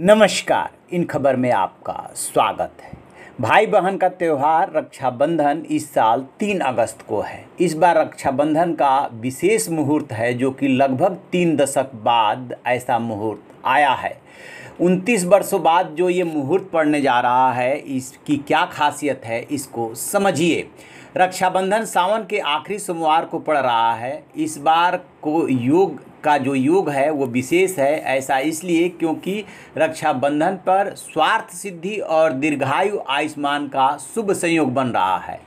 नमस्कार इन खबर में आपका स्वागत है भाई बहन का त्यौहार रक्षाबंधन इस साल तीन अगस्त को है इस बार रक्षाबंधन का विशेष मुहूर्त है जो कि लगभग तीन दशक बाद ऐसा मुहूर्त आया है उनतीस वर्षों बाद जो ये मुहूर्त पड़ने जा रहा है इसकी क्या खासियत है इसको समझिए रक्षाबंधन सावन के आखिरी सोमवार को पड़ रहा है इस बार को योग का जो योग है वो विशेष है ऐसा इसलिए क्योंकि रक्षाबंधन पर स्वार्थ सिद्धि और दीर्घायु आयुष्मान का शुभ संयोग बन रहा है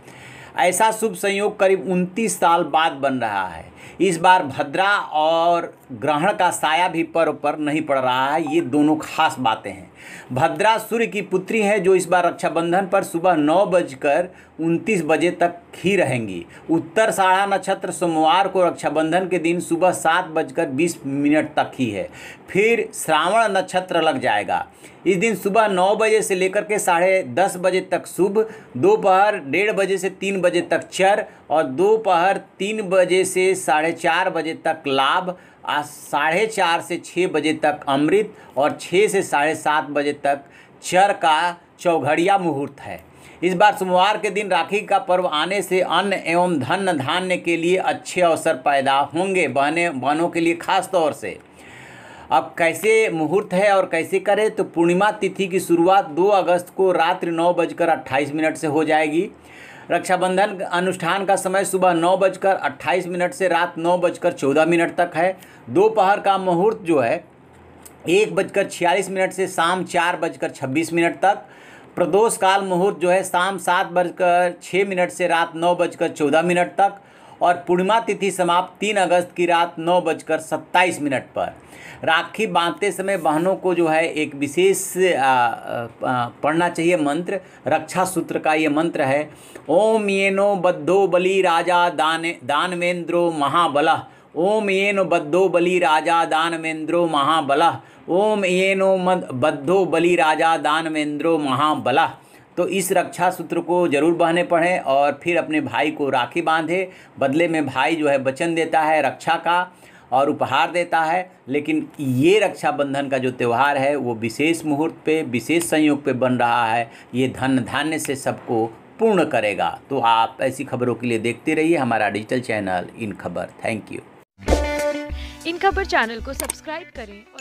ऐसा शुभ संयोग करीब उनतीस साल बाद बन रहा है इस बार भद्रा और ग्रहण का साया भी पर्व पर नहीं पड़ रहा है ये दोनों खास बातें हैं भद्रा सूर्य की पुत्री है जो इस बार रक्षाबंधन पर सुबह नौ बजकर उनतीस बजे तक ही रहेंगी उत्तर साढ़ा नक्षत्र सोमवार को रक्षाबंधन के दिन सुबह सात बजकर बीस मिनट तक ही है फिर श्रावण नक्षत्र लग जाएगा इस दिन सुबह नौ बजे से लेकर के साढ़े दस बजे तक शुभ दोपहर डेढ़ बजे से तीन बजे तक चर और दोपहर तीन बजे से साढ़े चार बजे तक लाभ आज साढ़े चार से छः बजे तक अमृत और छः से साढ़े सात बजे तक चर का चौघड़िया मुहूर्त है इस बार सोमवार के दिन राखी का पर्व आने से अन्न एवं धन धान्य के लिए अच्छे अवसर पैदा होंगे बहने बहनों के लिए खास तौर से अब कैसे मुहूर्त है और कैसे करें तो पूर्णिमा तिथि की शुरुआत 2 अगस्त को रात्रि नौ बजकर अट्ठाईस मिनट से हो जाएगी रक्षाबंधन अनुष्ठान का समय सुबह नौ बजकर अट्ठाईस मिनट से रात नौ बजकर चौदह मिनट तक है दोपहर का मुहूर्त जो है एक बजकर छियालीस मिनट से शाम चार बजकर छब्बीस मिनट तक प्रदोष काल मुहूर्त जो है शाम सात बजकर छः मिनट से रात नौ बजकर चौदह मिनट तक और पूर्णिमा तिथि समाप्त तीन अगस्त की रात नौ बजकर सत्ताईस मिनट पर राखी बांधते समय बहनों को जो है एक विशेष पढ़ना चाहिए मंत्र रक्षा सूत्र का ये मंत्र है ओम ये नो बद्धो बलि राजा दान दानवेंद्रो महाबल ओम ये नो बद्धो बलि राजा दानवेंद्रो महाबल ओम ये नो मद बद्धो बलि राजा दानवेंद्रो महाबल तो इस रक्षा सूत्र को जरूर बहने पढ़ें और फिर अपने भाई को राखी बांधे बदले में भाई जो है वचन देता है रक्षा का और उपहार देता है लेकिन ये रक्षाबंधन का जो त्यौहार है वो विशेष मुहूर्त पे विशेष संयोग पे बन रहा है ये धन धान्य से सबको पूर्ण करेगा तो आप ऐसी खबरों के लिए देखते रहिए हमारा डिजिटल चैनल इन खबर थैंक यू इन खबर चैनल को सब्सक्राइब करें और